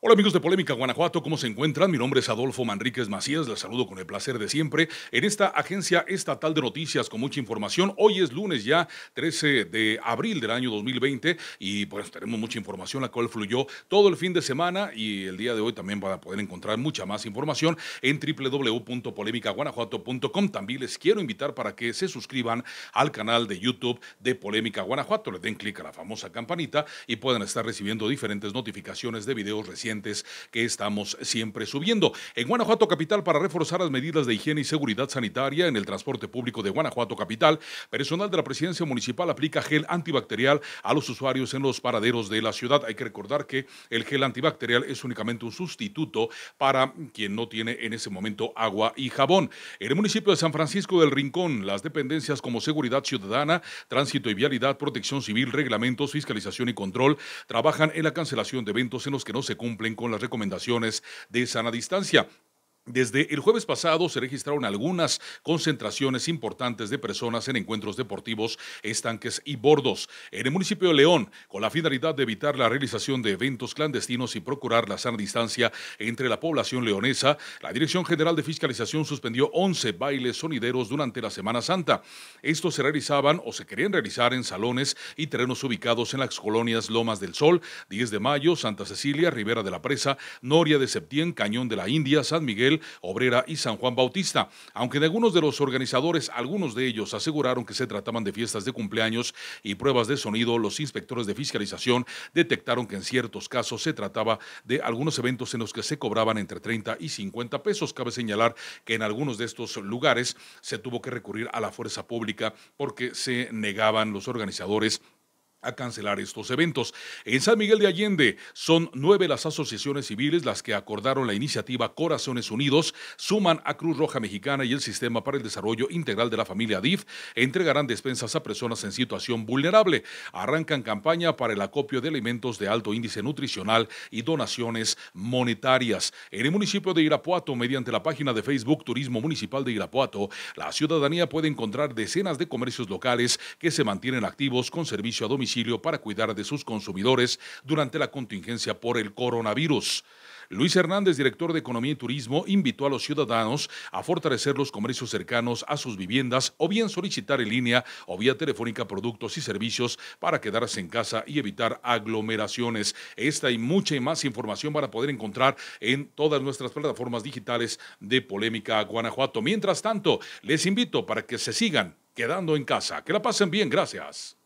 Hola amigos de Polémica Guanajuato, ¿cómo se encuentran? Mi nombre es Adolfo Manríquez Macías, les saludo con el placer de siempre en esta agencia estatal de noticias con mucha información. Hoy es lunes ya 13 de abril del año 2020 y pues tenemos mucha información la cual fluyó todo el fin de semana y el día de hoy también van a poder encontrar mucha más información en www.polémicaguanajuato.com. También les quiero invitar para que se suscriban al canal de YouTube de Polémica Guanajuato, le den clic a la famosa campanita y puedan estar recibiendo diferentes notificaciones de videos recientes que estamos siempre subiendo. En Guanajuato Capital, para reforzar las medidas de higiene y seguridad sanitaria en el transporte público de Guanajuato Capital, personal de la presidencia municipal aplica gel antibacterial a los usuarios en los paraderos de la ciudad. Hay que recordar que el gel antibacterial es únicamente un sustituto para quien no tiene en ese momento agua y jabón. En el municipio de San Francisco del Rincón, las dependencias como Seguridad Ciudadana, Tránsito y Vialidad, Protección Civil, Reglamentos, Fiscalización y Control trabajan en la cancelación de eventos en los que no se cumple cumplen con las recomendaciones de sana distancia. Desde el jueves pasado se registraron algunas concentraciones importantes de personas en encuentros deportivos, estanques y bordos en el municipio de León, con la finalidad de evitar la realización de eventos clandestinos y procurar la sana distancia entre la población leonesa. La Dirección General de Fiscalización suspendió 11 bailes sonideros durante la Semana Santa. Estos se realizaban o se querían realizar en salones y terrenos ubicados en las colonias Lomas del Sol, 10 de Mayo, Santa Cecilia, Rivera de la Presa, Noria de Septién, Cañón de la India, San Miguel, Obrera y San Juan Bautista, aunque algunos de los organizadores, algunos de ellos aseguraron que se trataban de fiestas de cumpleaños y pruebas de sonido, los inspectores de fiscalización detectaron que en ciertos casos se trataba de algunos eventos en los que se cobraban entre 30 y 50 pesos. Cabe señalar que en algunos de estos lugares se tuvo que recurrir a la fuerza pública porque se negaban los organizadores a cancelar estos eventos. En San Miguel de Allende son nueve las asociaciones civiles las que acordaron la iniciativa Corazones Unidos, suman a Cruz Roja Mexicana y el Sistema para el Desarrollo Integral de la Familia DIF, entregarán despensas a personas en situación vulnerable, arrancan campaña para el acopio de alimentos de alto índice nutricional y donaciones monetarias. En el municipio de Irapuato, mediante la página de Facebook Turismo Municipal de Irapuato, la ciudadanía puede encontrar decenas de comercios locales que se mantienen activos con servicio a domicilio para cuidar de sus consumidores durante la contingencia por el coronavirus. Luis Hernández, director de Economía y Turismo, invitó a los ciudadanos a fortalecer los comercios cercanos a sus viviendas o bien solicitar en línea o vía telefónica productos y servicios para quedarse en casa y evitar aglomeraciones. Esta y mucha y más información para poder encontrar en todas nuestras plataformas digitales de Polémica Guanajuato. Mientras tanto, les invito para que se sigan quedando en casa. Que la pasen bien, gracias.